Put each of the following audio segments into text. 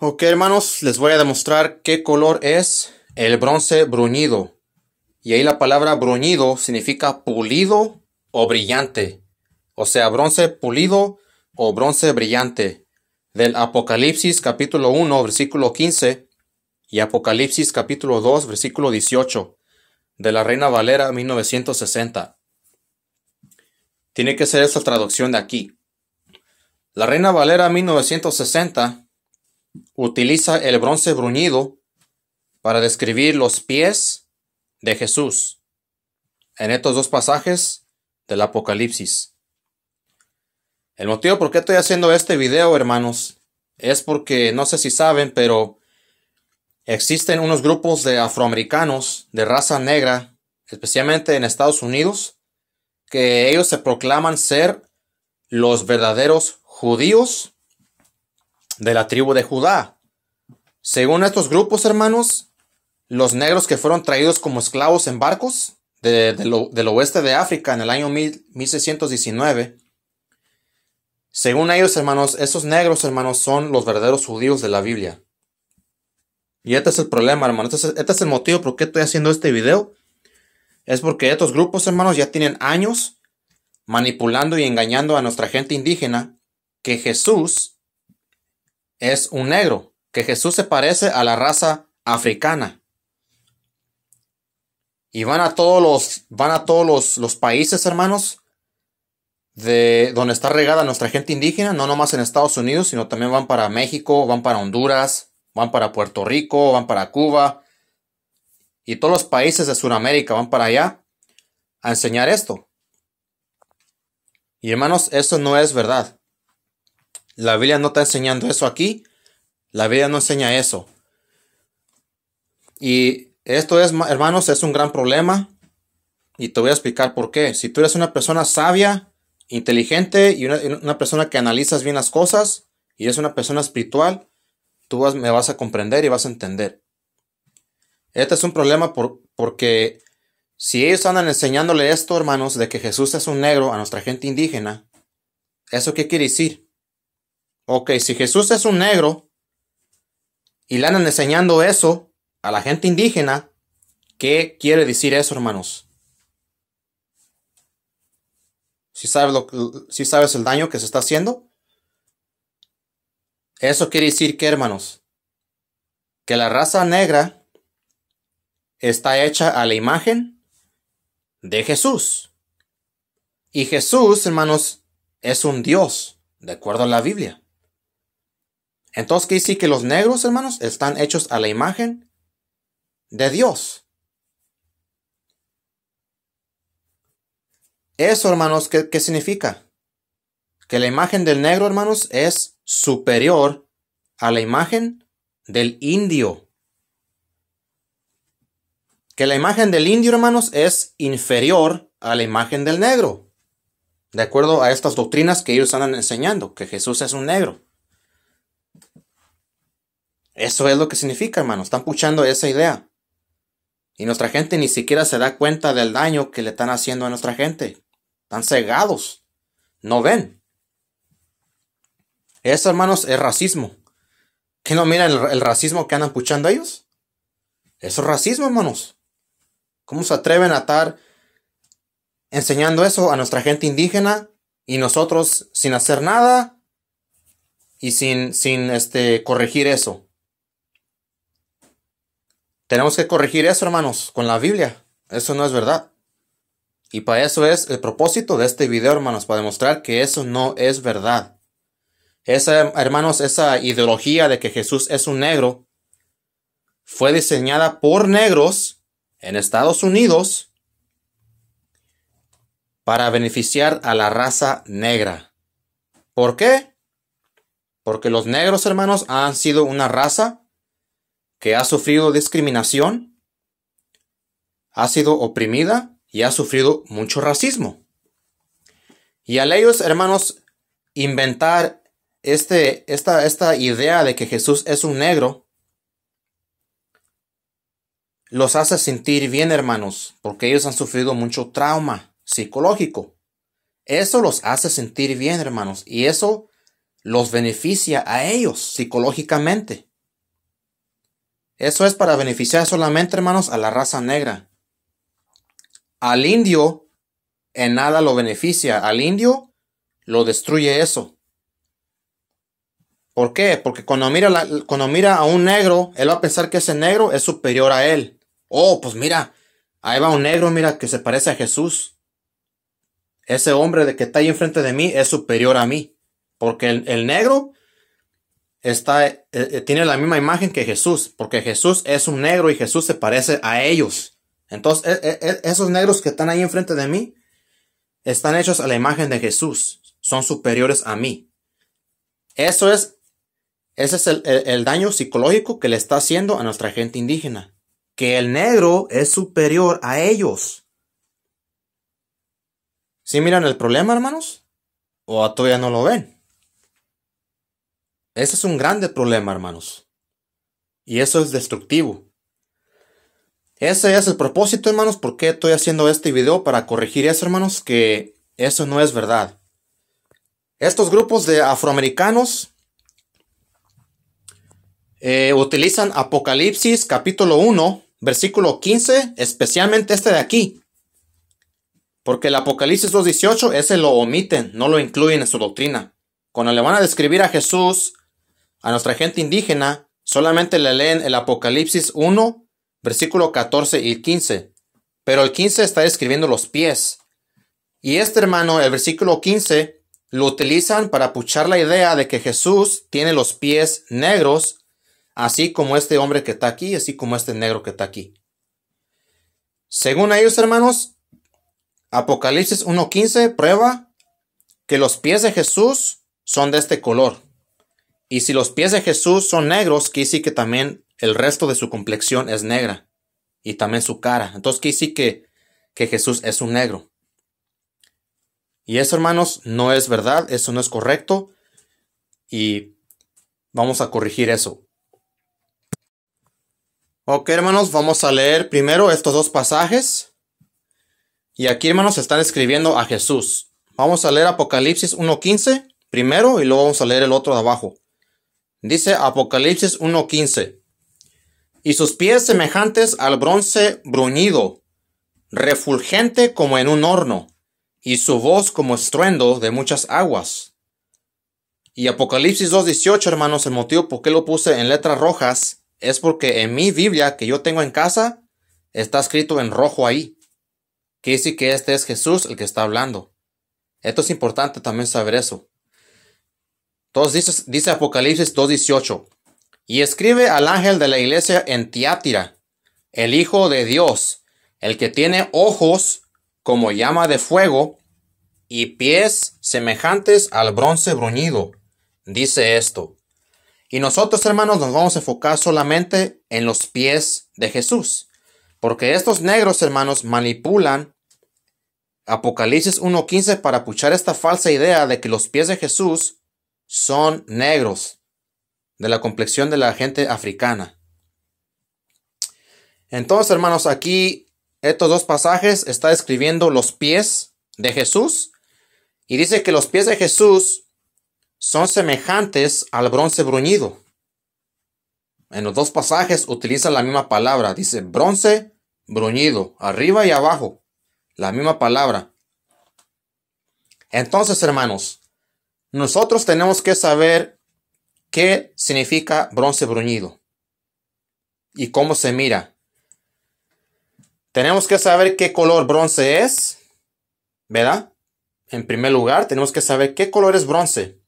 Ok hermanos, les voy a demostrar qué color es el bronce bruñido. Y ahí la palabra bruñido significa pulido o brillante. O sea, bronce pulido o bronce brillante. Del Apocalipsis capítulo 1 versículo 15 y Apocalipsis capítulo 2 versículo 18 de la Reina Valera 1960. Tiene que ser esta traducción de aquí. La Reina Valera 1960 utiliza el bronce bruñido para describir los pies de Jesús en estos dos pasajes del Apocalipsis. El motivo por qué estoy haciendo este video, hermanos, es porque no sé si saben, pero existen unos grupos de afroamericanos de raza negra, especialmente en Estados Unidos, que ellos se proclaman ser los verdaderos judíos de la tribu de Judá. Según estos grupos, hermanos, los negros que fueron traídos como esclavos en barcos del oeste de África en el año 1619, según ellos, hermanos, esos negros, hermanos, son los verdaderos judíos de la Biblia. Y este es el problema, hermanos. Este es, este es el motivo por qué estoy haciendo este video. Es porque estos grupos, hermanos, ya tienen años manipulando y engañando a nuestra gente indígena que Jesús es un negro, que Jesús se parece a la raza africana. Y van a todos los, van a todos los, países, hermanos, de donde está regada nuestra gente indígena, no nomás en Estados Unidos, sino también van para México, van para Honduras, van para Puerto Rico, van para Cuba, y todos los países de Sudamérica van para allá a enseñar esto. Y hermanos, eso no es verdad. La Biblia no está enseñando eso aquí. La Biblia no enseña eso. Y esto es, hermanos, es un gran problema. Y te voy a explicar por qué. Si tú eres una persona sabia, inteligente y una, persona que analizas bien las cosas y es una persona espiritual, tú me vas a comprender y vas a entender. Este es un problema porque si ellos andan enseñándole esto, hermanos, de que Jesús es un negro a nuestra gente indígena, ¿eso qué quiere decir? Ok, si Jesús es un negro y le andan enseñando eso a la gente indígena, ¿qué quiere decir eso, hermanos? Si sabes, lo, si sabes el daño que se está haciendo, eso quiere decir que, hermanos, que la raza negra está hecha a la imagen de Jesús. Y Jesús, hermanos, es un Dios, de acuerdo a la Biblia. Entonces, ¿qué dice que los negros, hermanos, están hechos a la imagen de Dios? Eso, hermanos, ¿qué, significa? Que la imagen del negro, hermanos, es superior a la imagen del indio. Que la imagen del indio, hermanos, es inferior a la imagen del negro. De acuerdo a estas doctrinas que ellos están enseñando, que Jesús es un negro. Eso es lo que significa, hermano. Están puchando esa idea. Y nuestra gente ni siquiera se da cuenta del daño que le están haciendo a nuestra gente. Están cegados. No ven. Eso, hermanos, es racismo. ¿Que no miran el, racismo que andan puchando ellos? Eso es racismo, hermanos. ¿Cómo se atreven a estar enseñando eso a nuestra gente indígena y nosotros sin hacer nada y sin, sin este, corregir eso? Tenemos que corregir eso, hermanos, con la Biblia. Eso no es verdad. Y para eso es el propósito de este video, hermanos, para demostrar que eso no es verdad. Esa, hermanos, esa ideología de que Jesús es un negro fue diseñada por negros en Estados Unidos para beneficiar a la raza negra. ¿Por qué? Porque los negros, hermanos, han sido una raza que ha sufrido discriminación, ha sido oprimida y ha sufrido mucho racismo. Y al ellos, hermanos, inventar este, esta, esta idea de que Jesús es un negro, los hace sentir bien, hermanos, porque ellos han sufrido mucho trauma psicológico. Eso los hace sentir bien, hermanos, y eso los beneficia a ellos psicológicamente. Eso es para beneficiar solamente, hermanos, a la raza negra. Al indio en nada lo beneficia. Al indio lo destruye eso. ¿Por qué? Porque cuando mira, cuando mira a un negro, él va a pensar que ese negro es superior a él. Oh, pues mira, ahí va un negro, mira, que se parece a Jesús. Ese hombre de que está ahí enfrente de mí es superior a mí. Porque el, el negro está, eh, eh, tiene la misma imagen que Jesús, porque Jesús es un negro y Jesús se parece a ellos. Entonces, e, e, e, esos negros que están ahí enfrente de mí están hechos a la imagen de Jesús, son superiores a mí. Eso es, ese es el, daño psicológico que le está haciendo a nuestra gente indígena, que el negro es superior a ellos. ¿Sí miran el problema, hermanos? ¿O todavía no lo ven? Ese es un grande problema, hermanos. Y eso es destructivo. Ese es el propósito, hermanos, por qué estoy haciendo este video para corregir eso, hermanos, que eso no es verdad. Estos grupos de afroamericanos eh, utilizan Apocalipsis capítulo 1, versículo 15, especialmente este de aquí. Porque el Apocalipsis 2.18, ese lo omiten, no lo incluyen en su doctrina. Cuando le van a describir a Jesús, a nuestra gente indígena solamente le leen el Apocalipsis 1, versículo 14 y 15. Pero el 15 está describiendo los pies. Y este hermano, el versículo 15, lo utilizan para puchar la idea de que Jesús tiene los pies negros, así como este hombre que está aquí, así como este negro que está aquí. Según ellos, hermanos, Apocalipsis 1.15 prueba que los pies de Jesús son de este color. Y si los pies de Jesús son negros, quiere que también el resto de su complexión es negra. Y también su cara. Entonces quiere que, que Jesús es un negro. Y eso, hermanos, no es verdad, eso no es correcto. Y vamos a corregir eso. Ok, hermanos, vamos a leer primero estos dos pasajes. Y aquí, hermanos, están escribiendo a Jesús. Vamos a leer Apocalipsis 1.15 primero y luego vamos a leer el otro de abajo. Dice Apocalipsis 1.15. Y sus pies semejantes al bronce bruñido, refulgente como en un horno, y su voz como estruendo de muchas aguas. Y Apocalipsis 2.18, hermanos, el motivo por qué lo puse en letras rojas es porque en mi Biblia que yo tengo en casa está escrito en rojo ahí. Que dice que este es Jesús el que está hablando. Esto es importante también saber eso. Entonces dice, Apocalipsis 2.18, y escribe al ángel de la iglesia en Tiátira, el Hijo de Dios, el que tiene ojos como llama de fuego y pies semejantes al bronce bruñido. Dice esto. Y nosotros, hermanos, nos vamos a enfocar solamente en los pies de Jesús. Porque estos negros, hermanos, manipulan Apocalipsis 1.15 para puchar esta falsa idea de que los pies de Jesús son negros, de la complexión de la gente africana. Entonces, hermanos, aquí estos dos pasajes está describiendo los pies de Jesús y dice que los pies de Jesús son semejantes al bronce bruñido. En los dos pasajes utiliza la misma palabra, dice bronce bruñido, arriba y abajo, la misma palabra. Entonces, hermanos, nosotros tenemos que saber qué significa bronce bruñido y cómo se mira. Tenemos que saber qué color bronce es, ¿verdad? En primer lugar, tenemos que saber qué color es bronce.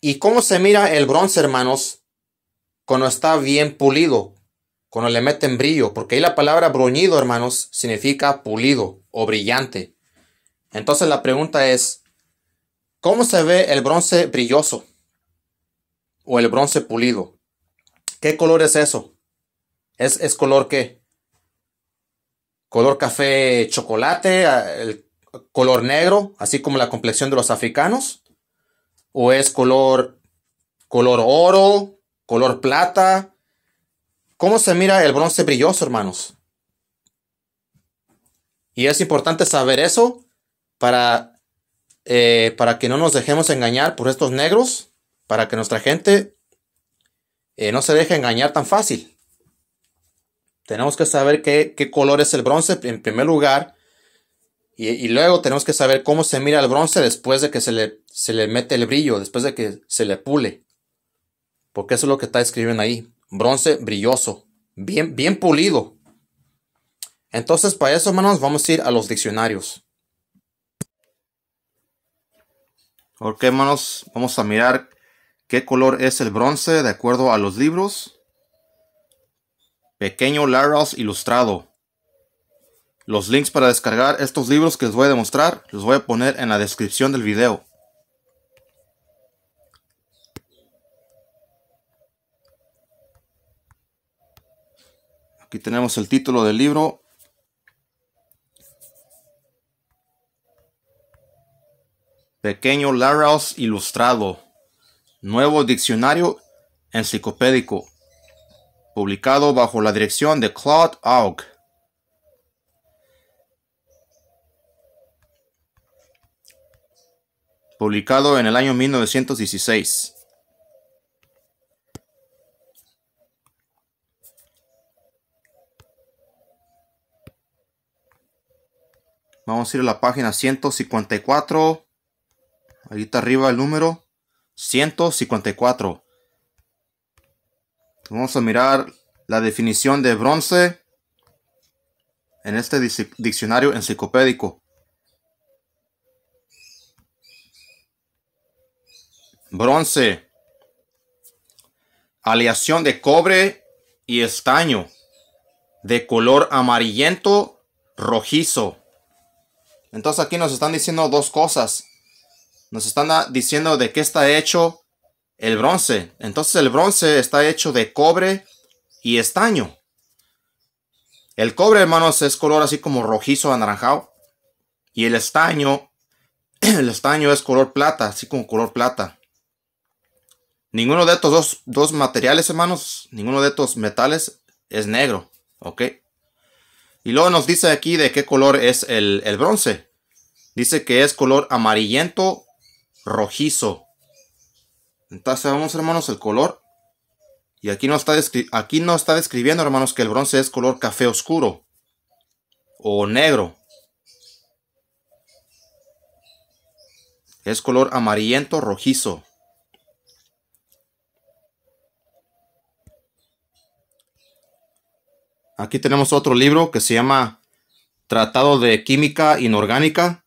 ¿Y cómo se mira el bronce, hermanos? Cuando está bien pulido, cuando le meten brillo, porque ahí la palabra bruñido, hermanos, significa pulido o brillante. Entonces la pregunta es, ¿Cómo se ve el bronce brilloso? O el bronce pulido. ¿Qué color es eso? ¿Es, color qué? ¿Color café chocolate? color negro? Así como la complexión de los africanos. ¿O es color, color oro? ¿Color plata? ¿Cómo se mira el bronce brilloso, hermanos? Y es importante saber eso para eh, para que no nos dejemos engañar por estos negros, para que nuestra gente eh, no se deje engañar tan fácil. Tenemos que saber qué, color es el bronce en primer lugar. Y, luego tenemos que saber cómo se mira el bronce después de que se le, se le mete el brillo, después de que se le pule. Porque eso es lo que está escribiendo ahí. Bronce brilloso. Bien, bien pulido. Entonces, para eso, hermanos, vamos a ir a los diccionarios. Ok, hermanos, vamos a mirar qué color es el bronce de acuerdo a los libros. Pequeño Laros Ilustrado. Los links para descargar estos libros que les voy a demostrar los voy a poner en la descripción del video. Aquí tenemos el título del libro Pequeño Larraus Ilustrado, Nuevo Diccionario Enciclopédico, publicado bajo la dirección de Claude Aug. Publicado en el año 1916. Vamos a ir a la página 154 Ahí está arriba el número 154. Vamos a mirar la definición de bronce en este diccionario enciclopédico. Bronce. Aleación de cobre y estaño. De color amarillento rojizo. Entonces aquí nos están diciendo dos cosas nos están diciendo de qué está hecho el bronce. Entonces el bronce está hecho de cobre y estaño. El cobre, hermanos, es color así como rojizo anaranjado. Y el estaño, el estaño es color plata, así como color plata. Ninguno de estos dos, materiales, hermanos, ninguno de estos metales es negro, ¿ok? Y luego nos dice aquí de qué color es el, el bronce. Dice que es color amarillento rojizo. Entonces vemos hermanos el color. Y aquí no está, aquí no está describiendo hermanos que el bronce es color café oscuro o negro. Es color amarillento rojizo. Aquí tenemos otro libro que se llama Tratado de Química Inorgánica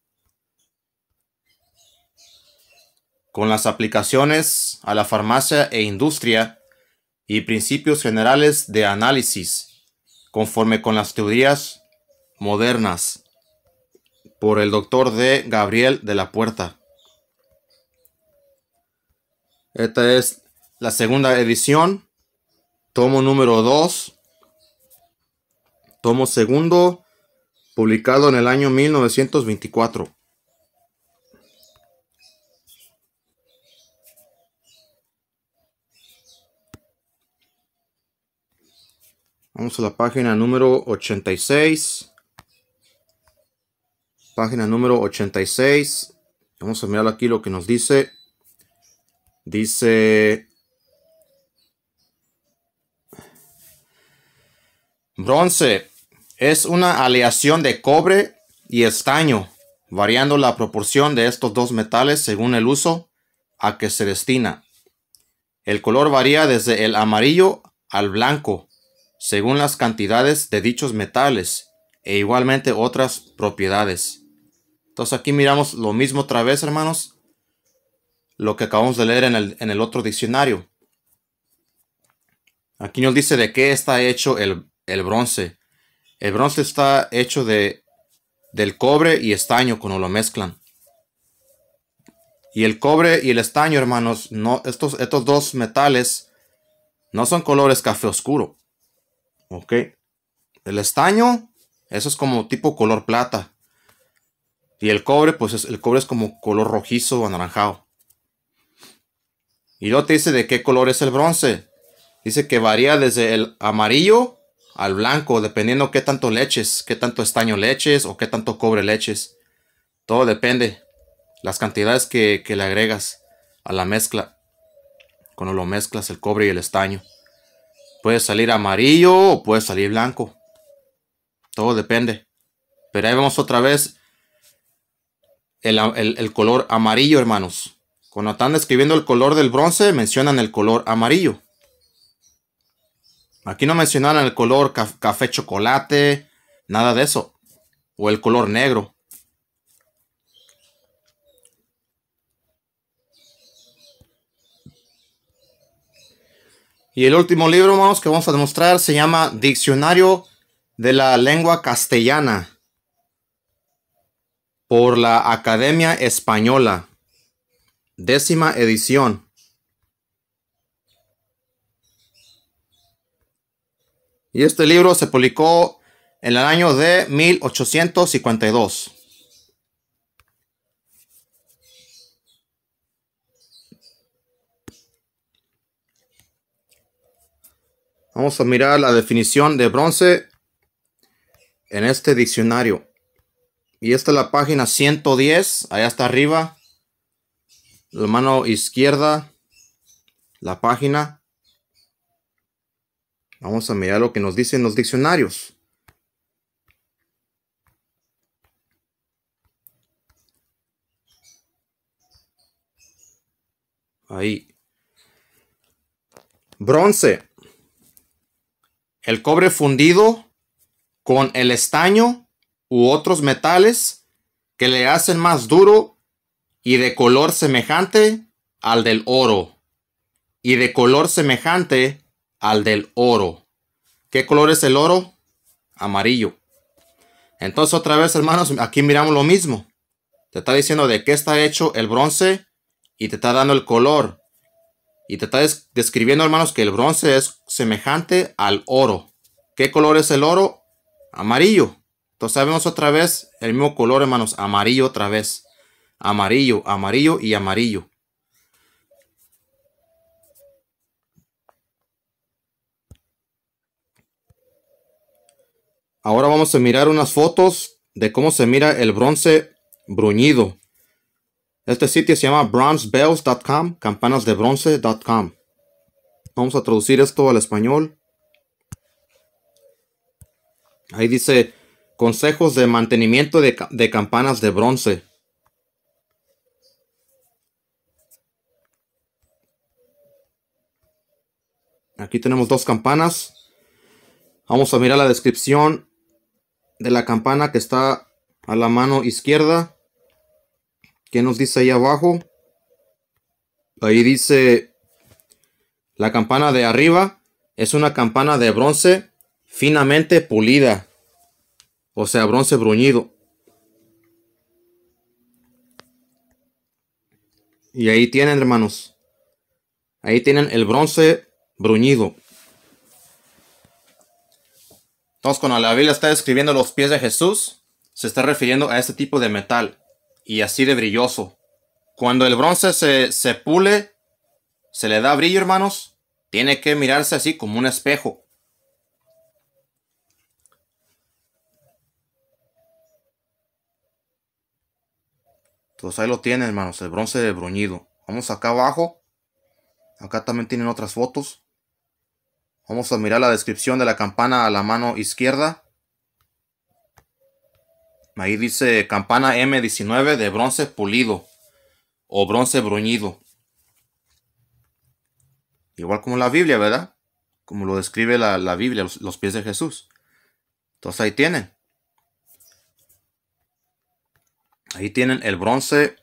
con las aplicaciones a la farmacia e industria y principios generales de análisis, conforme con las teorías modernas, por el doctor D. Gabriel de la Puerta. Esta es la segunda edición, tomo número 2, tomo segundo, publicado en el año 1924. Vamos a la página número 86. Página número 86. Vamos a mirar aquí lo que nos dice. Dice... Bronce es una aleación de cobre y estaño, variando la proporción de estos dos metales según el uso a que se destina. El color varía desde el amarillo al blanco según las cantidades de dichos metales e igualmente otras propiedades. Entonces aquí miramos lo mismo otra vez, hermanos, lo que acabamos de leer en el, otro diccionario. Aquí nos dice de qué está hecho el, bronce. El bronce está hecho de, del cobre y estaño cuando lo mezclan. Y el cobre y el estaño, hermanos, no, estos, estos dos metales no son colores café oscuro. Ok. El estaño, eso es como tipo color plata. Y el cobre, pues el cobre es como color rojizo o anaranjado. Y luego te dice de qué color es el bronce. Dice que varía desde el amarillo al blanco, dependiendo qué tanto leches, qué tanto estaño leches o qué tanto cobre leches. Todo depende. Las cantidades que, que le agregas a la mezcla. Cuando lo mezclas el cobre y el estaño. Puede salir amarillo o puede salir blanco. Todo depende. Pero ahí vemos otra vez el, color amarillo, hermanos. Cuando están describiendo el color del bronce, mencionan el color amarillo. Aquí no mencionan el color café chocolate, nada de eso. O el color negro. Y el último libro, que vamos a demostrar se llama Diccionario de la Lengua Castellana por la Academia Española, décima edición. Y este libro se publicó en el año de 1852. Vamos a mirar la definición de bronce en este diccionario. Y esta es la página 110, allá está arriba. La mano izquierda, la página. Vamos a mirar lo que nos dicen los diccionarios. Ahí. Bronce el cobre fundido con el estaño u otros metales que le hacen más duro y de color semejante al del oro y de color semejante al del oro. ¿Qué color es el oro? Amarillo. Entonces otra vez, hermanos, aquí miramos lo mismo. Te está diciendo de qué está hecho el bronce y te está dando el color. Y te está describiendo, hermanos, que el bronce es semejante al oro. ¿Qué color es el oro? Amarillo. Entonces sabemos otra vez el mismo color, hermanos. Amarillo otra vez. Amarillo, amarillo y amarillo. Ahora vamos a mirar unas fotos de cómo se mira el bronce bruñido. Este sitio se llama bronzebells.com, campanasdebronce.com. Vamos a traducir esto al español. Ahí dice consejos de mantenimiento de campanas de bronce. Aquí tenemos dos campanas. Vamos a mirar la descripción de la campana que está a la mano izquierda. ¿Qué nos dice ahí abajo? Ahí dice, la campana de arriba es una campana de bronce finamente pulida. O sea, bronce bruñido. Y ahí tienen, hermanos. Ahí tienen el bronce bruñido. Entonces, cuando la Biblia está describiendo los pies de Jesús, se está refiriendo a este tipo de metal y así de brilloso. Cuando el bronce se, pule, se le da brillo, hermanos, tiene que mirarse así como un espejo. Entonces ahí lo tienen, hermanos, el bronce de bruñido. Vamos acá abajo. Acá también tienen otras fotos. Vamos a mirar la descripción de la campana a la mano izquierda. Ahí dice campana M19 de bronce pulido o bronce bruñido. Igual como la Biblia, ¿verdad? Como lo describe la, Biblia, los, pies de Jesús. Entonces ahí tienen. Ahí tienen el bronce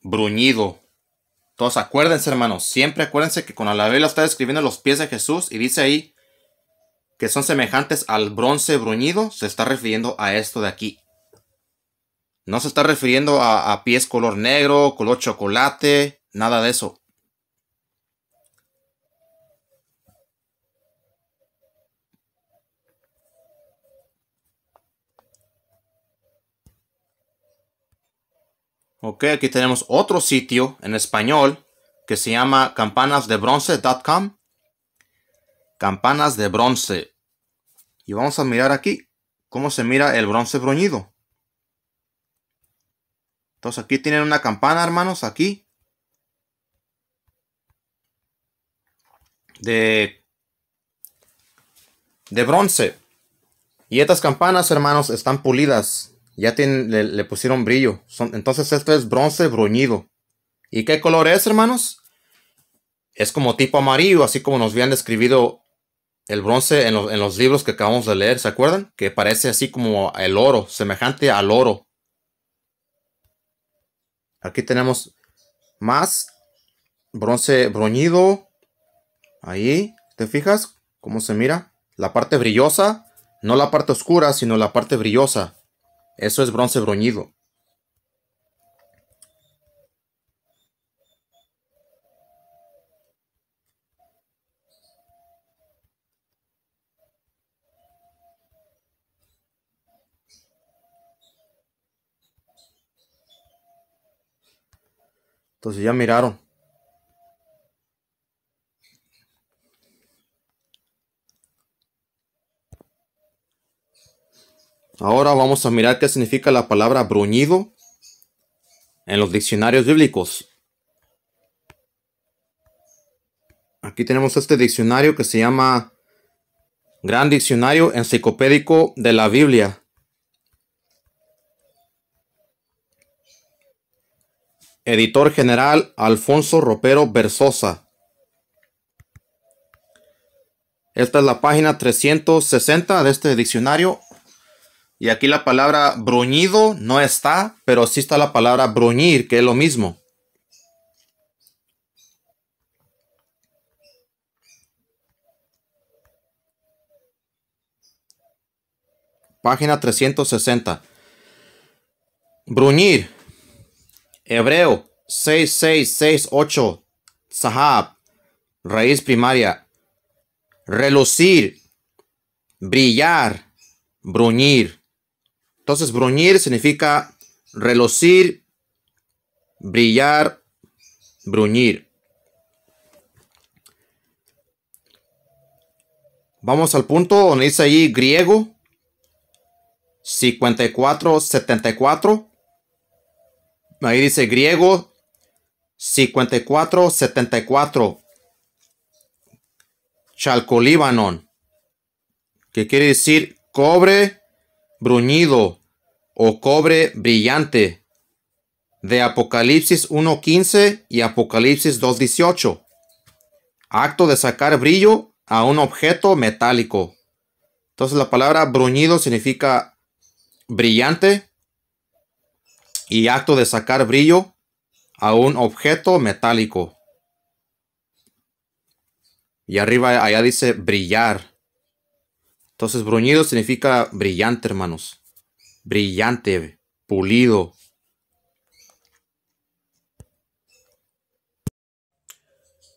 bruñido. Entonces acuérdense, hermanos. Siempre acuérdense que con la Biblia está describiendo los pies de Jesús y dice ahí que son semejantes al bronce bruñido. Se está refiriendo a esto de aquí, no se está refiriendo a, pies color negro, color chocolate, nada de eso. Ok, aquí tenemos otro sitio en español que se llama campanasdebronce.com. Campanas de bronce. Y vamos a mirar aquí cómo se mira el bronce bruñido. Entonces aquí tienen una campana, hermanos, aquí. De, de bronce. Y estas campanas, hermanos, están pulidas. Ya le, pusieron brillo. entonces esto es bronce bruñido. ¿Y qué color es, hermanos? Es como tipo amarillo, así como nos habían describido el bronce en los libros que acabamos de leer. ¿Se acuerdan? Que parece así como el oro, semejante al oro. Aquí tenemos más bronce broñido. Ahí, ¿te fijas cómo se mira? La parte brillosa, no la parte oscura, sino la parte brillosa. Eso es bronce broñido. Entonces ya miraron. Ahora vamos a mirar qué significa la palabra bruñido en los diccionarios bíblicos. Aquí tenemos este diccionario que se llama Gran Diccionario Enciclopédico de la Biblia. Editor general Alfonso Ropero Versosa. Esta es la página 360 de este diccionario. Y aquí la palabra bruñido no está, pero sí está la palabra bruñir, que es lo mismo. Página 360. Bruñir Hebreo 6668. Sahab. Raíz primaria. Relucir. Brillar. Bruñir. Entonces, bruñir significa relucir, brillar, bruñir. Vamos al punto donde dice ahí griego 5474. Ahí dice griego 5474. Chalcolíbanon. Que quiere decir cobre bruñido o cobre brillante. De Apocalipsis 1.15 y Apocalipsis 2.18. Acto de sacar brillo a un objeto metálico. Entonces la palabra bruñido significa brillante y acto de sacar brillo a un objeto metálico. Y arriba, allá dice brillar. Entonces, bruñido significa brillante, hermanos. Brillante, pulido.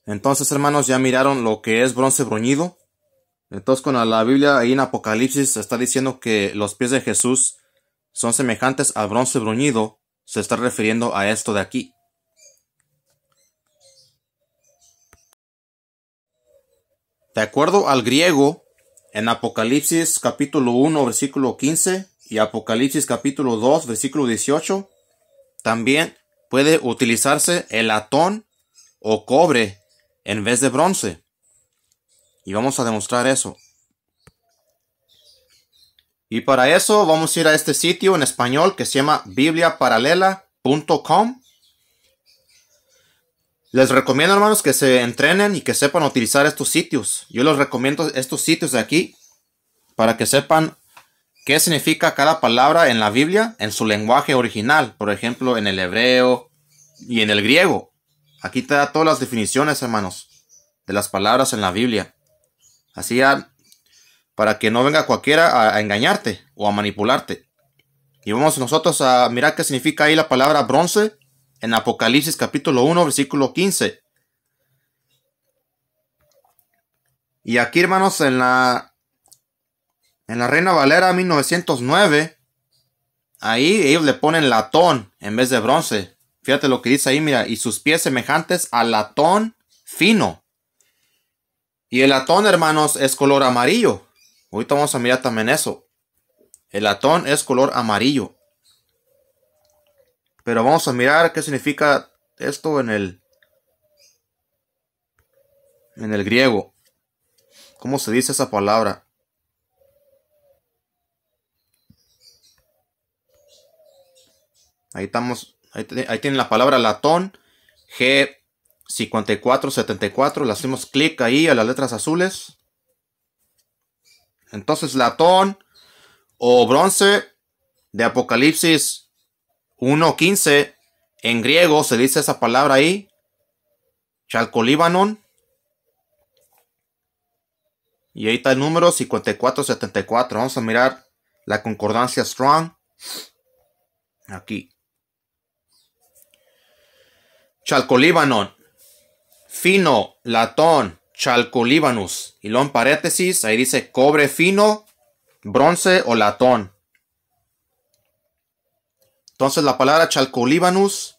Entonces, hermanos, ya miraron lo que es bronce bruñido. Entonces, con la Biblia ahí en Apocalipsis está diciendo que los pies de Jesús son semejantes al bronce bruñido se está refiriendo a esto de aquí. De acuerdo al griego, en Apocalipsis capítulo 1 versículo 15 y Apocalipsis capítulo 2 versículo 18, también puede utilizarse el latón o cobre en vez de bronce. Y vamos a demostrar eso. Y para eso vamos a ir a este sitio en español que se llama bibliaparalela.com. Les recomiendo, hermanos, que se entrenen y que sepan utilizar estos sitios. Yo les recomiendo estos sitios de aquí para que sepan qué significa cada palabra en la Biblia en su lenguaje original. Por ejemplo, en el hebreo y en el griego. Aquí te da todas las definiciones, hermanos, de las palabras en la Biblia. Así ya para que no venga cualquiera a, engañarte o a manipularte. Y vamos nosotros a mirar qué significa ahí la palabra bronce en Apocalipsis capítulo 1, versículo 15. Y aquí, hermanos, en la, en la Reina Valera 1909, ahí ellos le ponen latón en vez de bronce. Fíjate lo que dice ahí, mira, y sus pies semejantes al latón fino. Y el latón, hermanos, es color amarillo. Ahorita vamos a mirar también eso. El latón es color amarillo. Pero vamos a mirar qué significa esto en el en el griego. ¿Cómo se dice esa palabra? Ahí estamos, ahí, ahí tienen la palabra latón G5474, le hacemos clic ahí a las letras azules. Entonces Latón o bronce de Apocalipsis 1.15, en griego se dice esa palabra ahí, chalcolíbanon. Y ahí está el número 5474. Vamos a mirar la concordancia strong. Aquí. Chalcolíbanon. Fino, latón, Chalcolíbanus Y lo en paréntesis, ahí dice cobre fino, bronce o latón. Entonces la palabra chalcolíbanus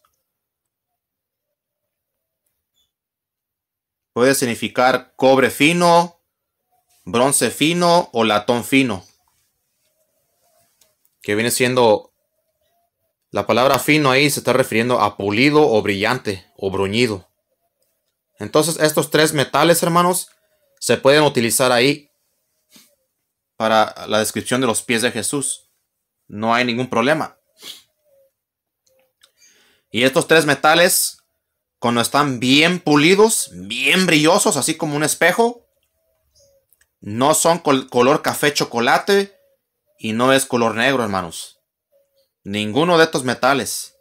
puede significar cobre fino, bronce fino o latón fino. Que viene siendo la palabra fino ahí se está refiriendo a pulido o brillante o bruñido. Entonces estos tres metales, hermanos, se pueden utilizar ahí para la descripción de los pies de Jesús. No hay ningún problema. Y estos tres metales, cuando están bien pulidos, bien brillosos, así como un espejo, no son color café chocolate y no es color negro, hermanos. Ninguno de estos metales.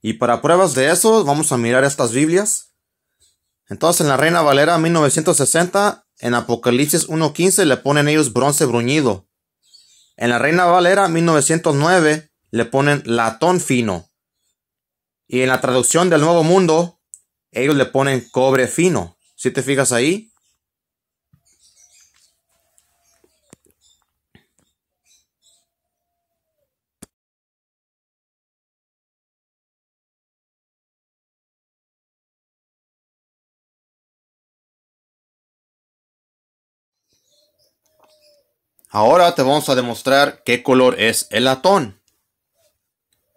Y para pruebas de eso, vamos a mirar estas Biblias. Entonces, en la Reina Valera 1960, en Apocalipsis 1.15 le ponen ellos bronce bruñido. En la Reina Valera 1909 le ponen latón fino. Y en la traducción del Nuevo Mundo, ellos le ponen cobre fino. Si te fijas ahí, Ahora te vamos a demostrar qué color es el latón.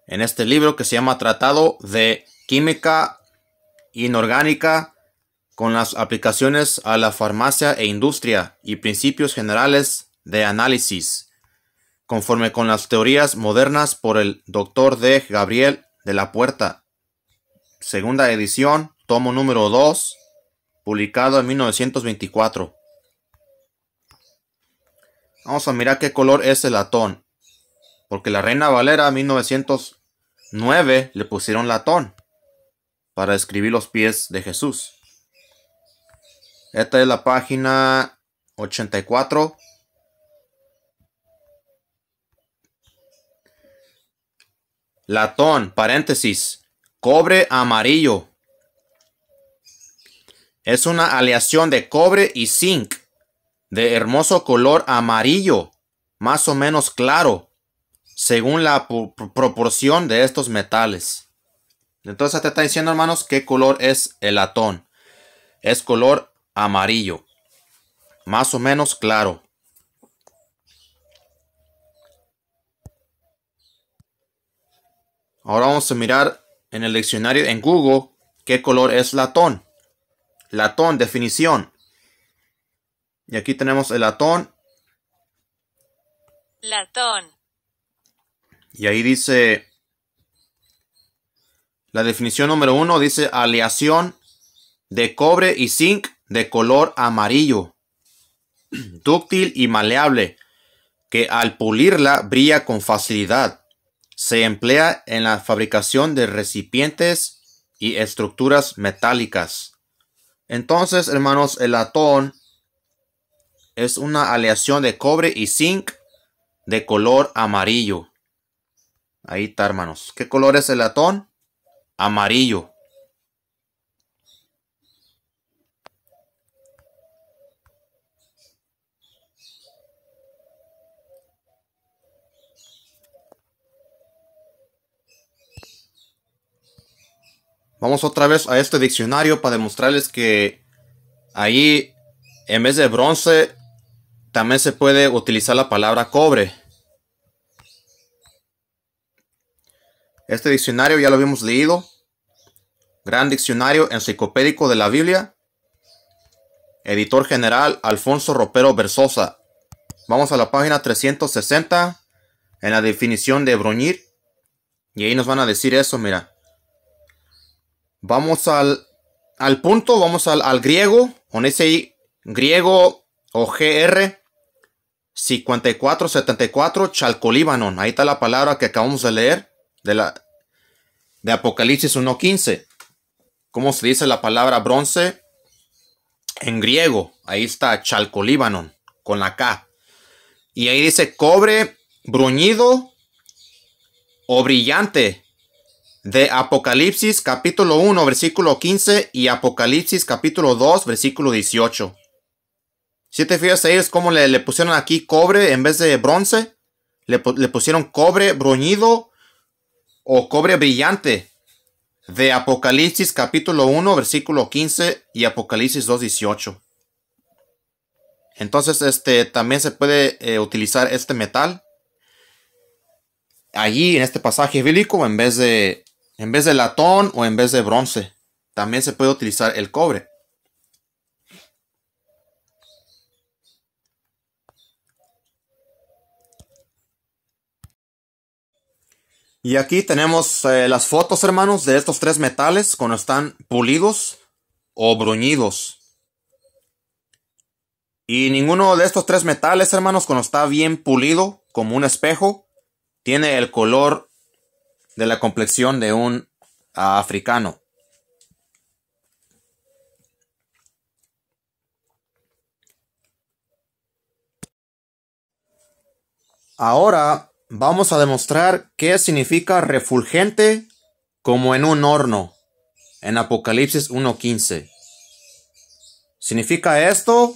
En este libro que se llama Tratado de Química Inorgánica con las aplicaciones a la farmacia e industria y principios generales de análisis, conforme con las teorías modernas por el doctor D. Gabriel de la Puerta. Segunda edición, tomo número 2, publicado en 1924. Vamos a mirar qué color es el latón. Porque la Reina Valera 1909 le pusieron latón para escribir los pies de Jesús. Esta es la página 84. Latón, paréntesis, cobre amarillo. Es una aleación de cobre y zinc de hermoso color amarillo, más o menos claro, según la proporción de estos metales. Entonces te está diciendo, hermanos, qué color es el latón. Es color amarillo, más o menos claro. Ahora vamos a mirar en el diccionario en Google qué color es latón. Latón, definición. Y aquí tenemos el latón. Latón. Y ahí dice, la definición número uno dice aleación de cobre y zinc de color amarillo, dúctil y maleable, que al pulirla brilla con facilidad. Se emplea en la fabricación de recipientes y estructuras metálicas. Entonces, hermanos, el latón es una aleación de cobre y zinc de color amarillo. Ahí está, hermanos. ¿Qué color es el latón? Amarillo. Vamos otra vez a este diccionario para demostrarles que ahí en vez de bronce también se puede utilizar la palabra cobre. Este diccionario ya lo habíamos leído. Gran diccionario enciclopédico de la Biblia. Editor general Alfonso Ropero Versosa. Vamos a la página 360 en la definición de bruñir. Y ahí nos van a decir eso, mira. Vamos al, punto, vamos al, al griego, con ese griego o GR, 5474 Chalcolíbanon. Ahí está la palabra que acabamos de leer de, la, de Apocalipsis 1.15. ¿Cómo se dice la palabra bronce? En griego. Ahí está Chalcolíbanon con la K. Y ahí dice cobre bruñido o brillante de Apocalipsis capítulo 1 versículo 15 y Apocalipsis capítulo 2 versículo 18. Si te fijas, ahí es como le, pusieron aquí cobre en vez de bronce. Le, pusieron cobre bruñido o cobre brillante. De Apocalipsis capítulo 1, versículo 15 y Apocalipsis 2, 18. Entonces, este también se puede eh, utilizar este metal allí en este pasaje bíblico en vez de en vez de latón o en vez de bronce. También se puede utilizar el cobre. Y aquí tenemos eh, las fotos, hermanos, de estos tres metales cuando están pulidos o bruñidos. Y ninguno de estos tres metales, hermanos, cuando está bien pulido, como un espejo, tiene el color de la complexión de un ah, africano. Ahora vamos a demostrar qué significa refulgente como en un horno en Apocalipsis 1.15. ¿Significa esto?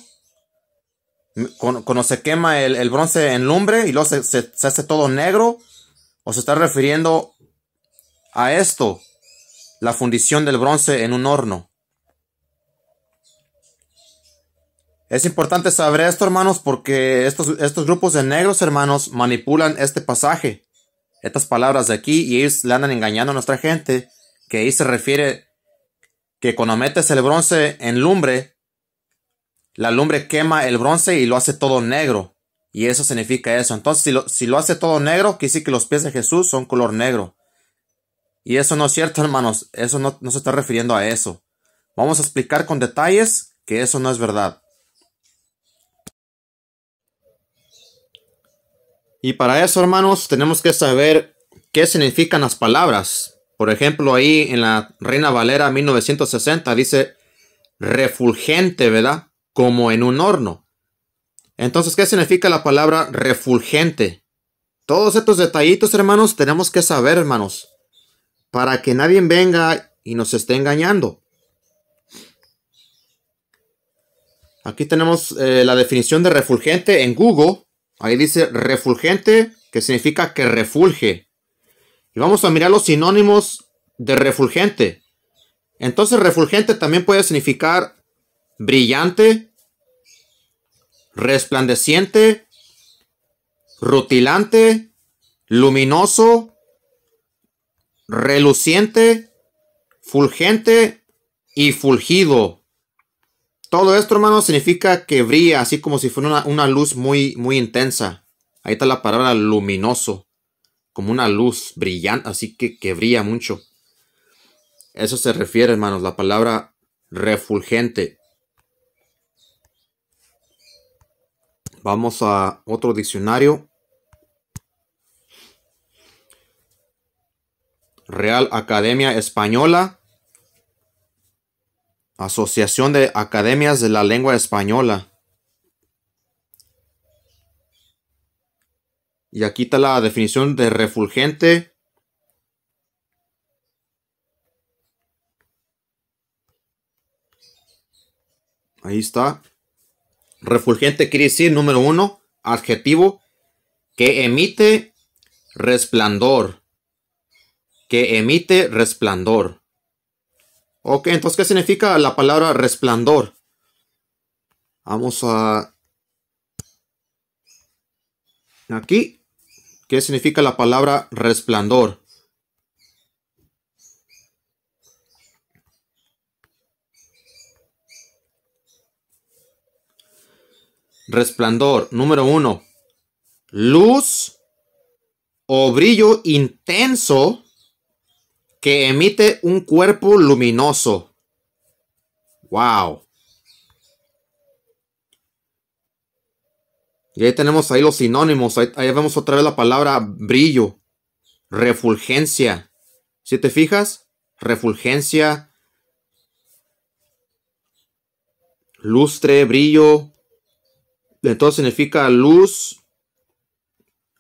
Cuando se quema el, bronce en lumbre y luego se hace todo negro. ¿O se está refiriendo a esto? La fundición del bronce en un horno. Es importante saber esto, hermanos, porque estos, estos grupos de negros, hermanos, manipulan este pasaje, estas palabras de aquí, y ellos le andan engañando a nuestra gente, que ahí se refiere que cuando metes el bronce en lumbre, la lumbre quema el bronce y lo hace todo negro. Y eso significa eso. Entonces, si lo, hace todo negro, quiere decir que los pies de Jesús son color negro. Y eso no es cierto, hermanos. Eso no, no se está refiriendo a eso. Vamos a explicar con detalles que eso no es verdad. Y para eso, hermanos, tenemos que saber qué significan las palabras. Por ejemplo, ahí en la Reina Valera 1960 dice refulgente, ¿verdad? Como en un horno. Entonces, ¿qué significa la palabra refulgente? Todos estos detallitos, hermanos, tenemos que saber, hermanos, para que nadie venga y nos esté engañando. Aquí tenemos eh, la definición de refulgente en Google. Ahí dice refulgente, que significa que refulge. Y vamos a mirar los sinónimos de refulgente. Entonces refulgente también puede significar brillante, resplandeciente, rutilante, luminoso, reluciente, fulgente y fulgido. Todo esto, hermano, significa que brilla, así como si fuera una, una luz muy, muy intensa. Ahí está la palabra luminoso, como una luz brillante, así que, que brilla mucho. Eso se refiere, hermanos, la palabra refulgente. Vamos a otro diccionario. Real Academia Española Asociación de Academias de la Lengua Española. Y aquí está la definición de refulgente. Ahí está. Refulgente quiere decir, número uno, adjetivo que emite resplandor. Que emite resplandor. Ok, entonces, ¿qué significa la palabra resplandor? Vamos a... Aquí, ¿qué significa la palabra resplandor? Resplandor, número uno, luz o brillo intenso que emite un cuerpo luminoso. Wow. Y ahí tenemos ahí los sinónimos. Ahí, vemos otra vez la palabra brillo, refulgencia. Si te fijas, refulgencia, lustre, brillo. Entonces significa luz,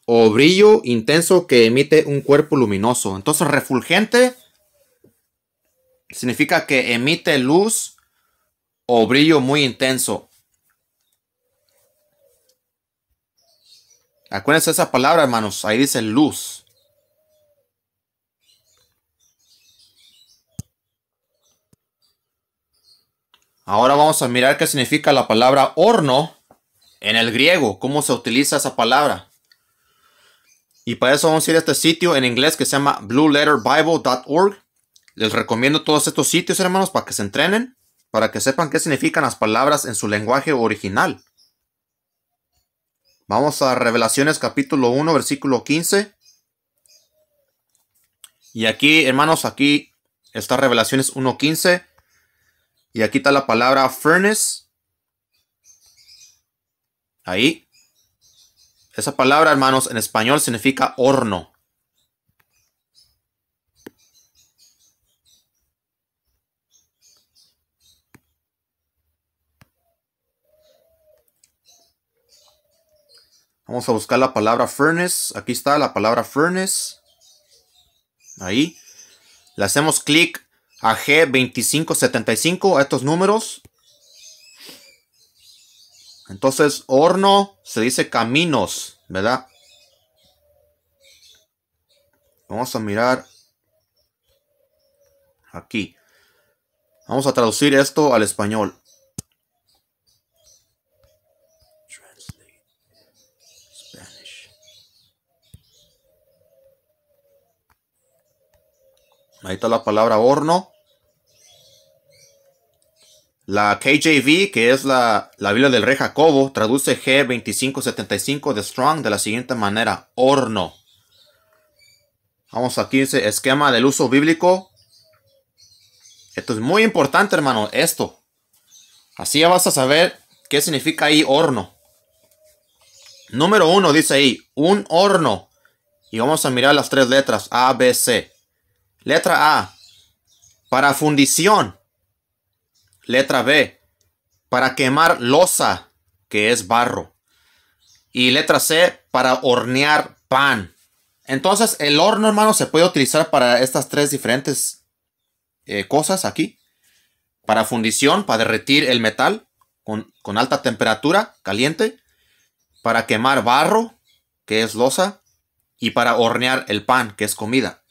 o brillo intenso que emite un cuerpo luminoso. Entonces, refulgente significa que emite luz o brillo muy intenso. Acuérdense esa palabra, hermanos. Ahí dice luz. Ahora vamos a mirar qué significa la palabra horno en el griego. ¿Cómo se utiliza esa palabra? Y para eso vamos a ir a este sitio en inglés que se llama blueletterbible.org. Les recomiendo todos estos sitios, hermanos, para que se entrenen, para que sepan qué significan las palabras en su lenguaje original. Vamos a Revelaciones capítulo 1, versículo 15. Y aquí, hermanos, aquí está Revelaciones 1.15. Y aquí está la palabra furnace. Ahí. Esa palabra, hermanos, en español significa horno. Vamos a buscar la palabra furnace. Aquí está la palabra furnace. Ahí. Le hacemos clic a G2575 a estos números entonces, horno se dice caminos, ¿verdad? Vamos a mirar aquí. Vamos a traducir esto al español. Ahí está la palabra horno. La KJV, que es la, Biblia del Rey Jacobo, traduce G2575 de Strong de la siguiente manera, horno. Vamos aquí, dice esquema del uso bíblico. Esto es muy importante, hermano, esto. Así ya vas a saber qué significa ahí horno. Número uno dice ahí, un horno. Y vamos a mirar las tres letras A, B, C. Letra A, para fundición. Letra B, para quemar losa, que es barro. Y letra C, para hornear pan. Entonces, el horno, hermano, se puede utilizar para estas tres diferentes eh, cosas aquí. Para fundición, para derretir el metal con, con alta temperatura, caliente. Para quemar barro, que es losa. Y para hornear el pan, que es comida.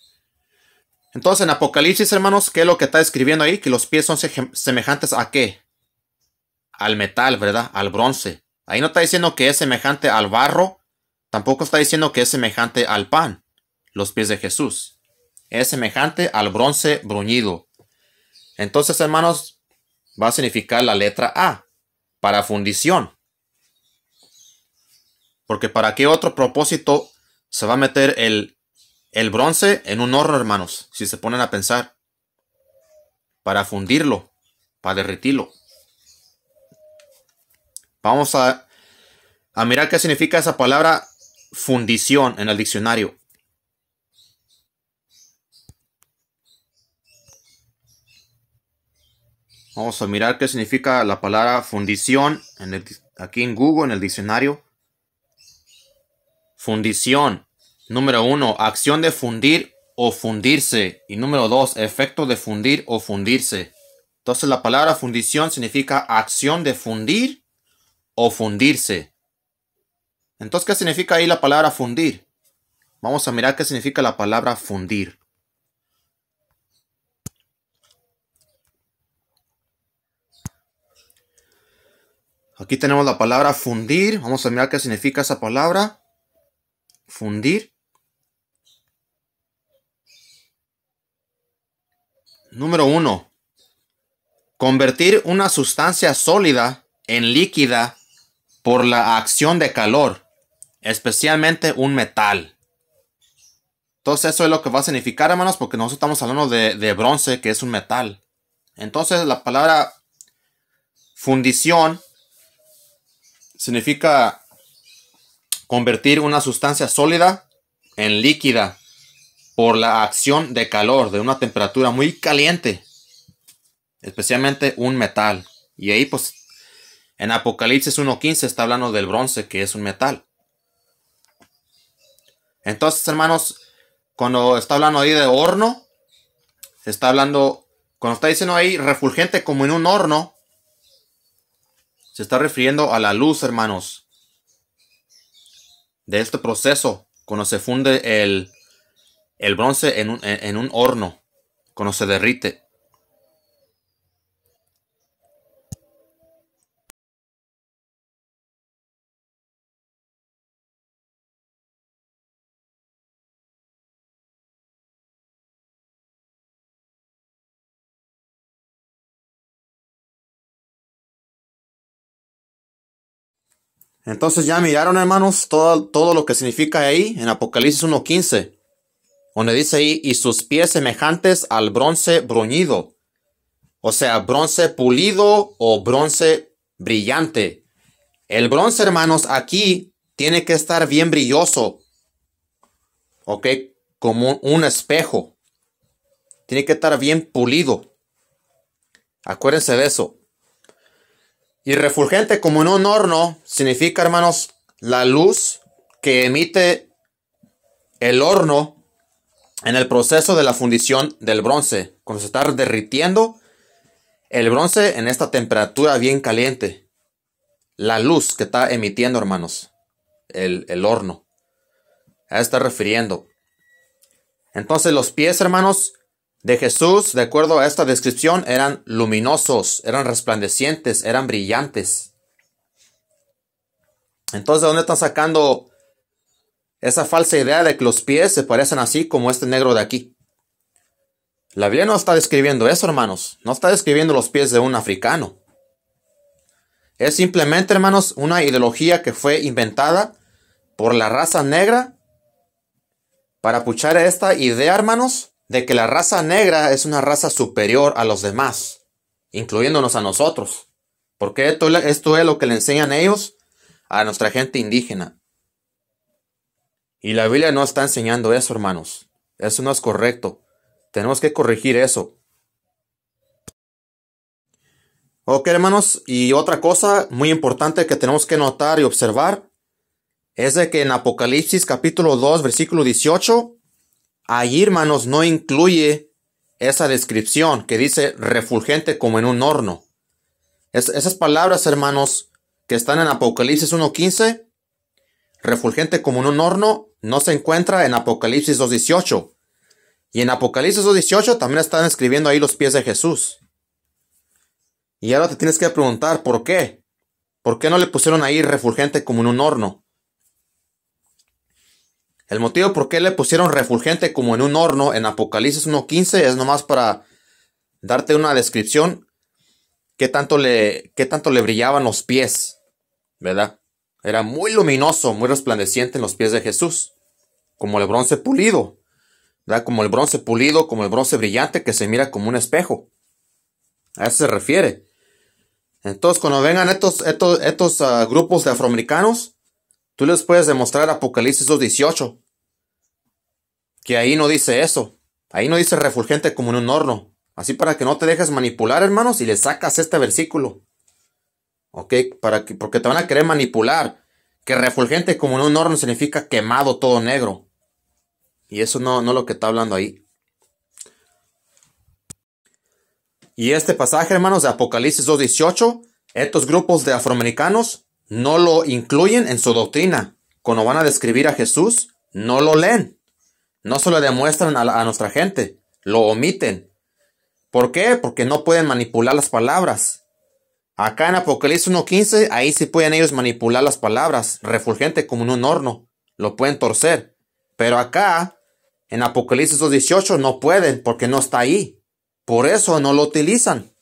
Entonces en Apocalipsis, hermanos, ¿qué es lo que está escribiendo ahí? Que los pies son semejantes a qué? Al metal, ¿verdad? Al bronce. Ahí no está diciendo que es semejante al barro, tampoco está diciendo que es semejante al pan, los pies de Jesús. Es semejante al bronce bruñido. Entonces, hermanos, va a significar la letra A, para fundición. Porque para qué otro propósito se va a meter el el bronce en un horno, hermanos, si se ponen a pensar, para fundirlo, para derretirlo. Vamos a, a mirar qué significa esa palabra fundición en el diccionario. Vamos a mirar qué significa la palabra fundición en aquí en Google, en el diccionario. Fundición. Número 1. Acción de fundir o fundirse. Y número 2. Efecto de fundir o fundirse. Entonces la palabra fundición significa acción de fundir o fundirse. Entonces, ¿qué significa ahí la palabra fundir? Vamos a mirar qué significa la palabra fundir. Aquí tenemos la palabra fundir. Vamos a mirar qué significa esa palabra. Fundir. Número uno, convertir una sustancia sólida en líquida por la acción de calor, especialmente un metal. Entonces eso es lo que va a significar, hermanos, porque nosotros estamos hablando de, de bronce, que es un metal. Entonces la palabra fundición significa convertir una sustancia sólida en líquida por la acción de calor de una temperatura muy caliente, especialmente un metal. Y ahí pues en Apocalipsis 1.15 está hablando del bronce, que es un metal. Entonces, hermanos, cuando está hablando ahí de horno, está hablando, cuando está diciendo ahí refulgente como en un horno, se está refiriendo a la luz, hermanos, de este proceso, cuando se funde el, el bronce en un, en un horno, cuando se derrite. Entonces ya miraron, hermanos, todo, todo, lo que significa ahí en Apocalipsis 1.15. Donde dice ahí, y sus pies semejantes al bronce bruñido. O sea, bronce pulido o bronce brillante. El bronce, hermanos, aquí tiene que estar bien brilloso. ¿Ok? Como un espejo. Tiene que estar bien pulido. Acuérdense de eso. Y refulgente como en un horno significa, hermanos, la luz que emite el horno en el proceso de la fundición del bronce, cuando se está derritiendo el bronce en esta temperatura bien caliente, la luz que está emitiendo, hermanos, el, horno, a está refiriendo. Entonces los pies, hermanos, de Jesús, de acuerdo a esta descripción, eran luminosos, eran resplandecientes, eran brillantes. Entonces, ¿de dónde están sacando esa falsa idea de que los pies se parecen así como este negro de aquí. La Biblia no está describiendo eso, hermanos. No está describiendo los pies de un africano. Es simplemente, hermanos, una ideología que fue inventada por la raza negra para puchar esta idea, hermanos, de que la raza negra es una raza superior a los demás, incluyéndonos a nosotros. Porque esto es lo que le enseñan ellos a nuestra gente indígena. Y la Biblia no está enseñando eso, hermanos. Eso no es correcto. Tenemos que corregir eso. Ok, hermanos, y otra cosa muy importante que tenemos que notar y observar es de que en Apocalipsis capítulo 2, versículo 18, Allí, hermanos, no incluye esa descripción que dice refulgente como en un horno. esas palabras, hermanos, que están en Apocalipsis 1.15, refulgente como en un horno, no se encuentra en Apocalipsis 2.18. Y en Apocalipsis 2.18 también están escribiendo ahí los pies de Jesús. Y ahora te tienes que preguntar, ¿por qué? ¿Por qué no le pusieron ahí refulgente como en un horno? El motivo por qué le pusieron refulgente como en un horno en Apocalipsis 1.15 es nomás para darte una descripción qué tanto le, qué tanto le brillaban los pies, ¿verdad? Era muy luminoso, muy resplandeciente en los pies de Jesús, como el bronce pulido, como el bronce pulido, como el bronce brillante que se mira como un espejo. A eso se refiere. Entonces, cuando vengan estos, estos, ah, grupos de afroamericanos, tú les puedes demostrar Apocalipsis 2.18, que ahí no dice eso. Ahí no dice refulgente como en un horno. Así para que no te dejes manipular, hermanos, y le sacas este versículo. Para que, porque te van a querer manipular. Que refulgente como en un horno significa quemado todo negro. Y eso no, no es lo que está hablando ahí. Y este pasaje, hermanos, de Apocalipsis 2.18, estos grupos de afroamericanos no lo incluyen en su doctrina. Cuando van a describir a Jesús, no lo leen. No se lo demuestran a, a nuestra gente. Lo omiten. ¿Por qué? Porque no pueden manipular las palabras. Acá en Apocalipsis 1.15, ahí sí pueden ellos manipular las palabras, refulgente como en un horno, lo pueden torcer. Pero acá, en Apocalipsis 2.18, no pueden porque no está ahí. Por eso no lo utilizan.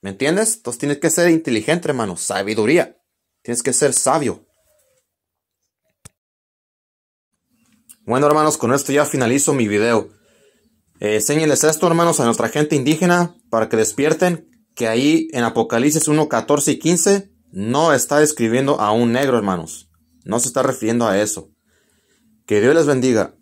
¿Me entiendes? Entonces tienes que ser inteligente, hermano, sabiduría. Tienes que ser sabio. Bueno, hermanos, con esto ya finalizo mi video. Enseñenles eh, esto, hermanos, a nuestra gente indígena para que despierten que ahí en Apocalipsis 1, 14 y 15 no está describiendo a un negro, hermanos. No se está refiriendo a eso. Que Dios les bendiga.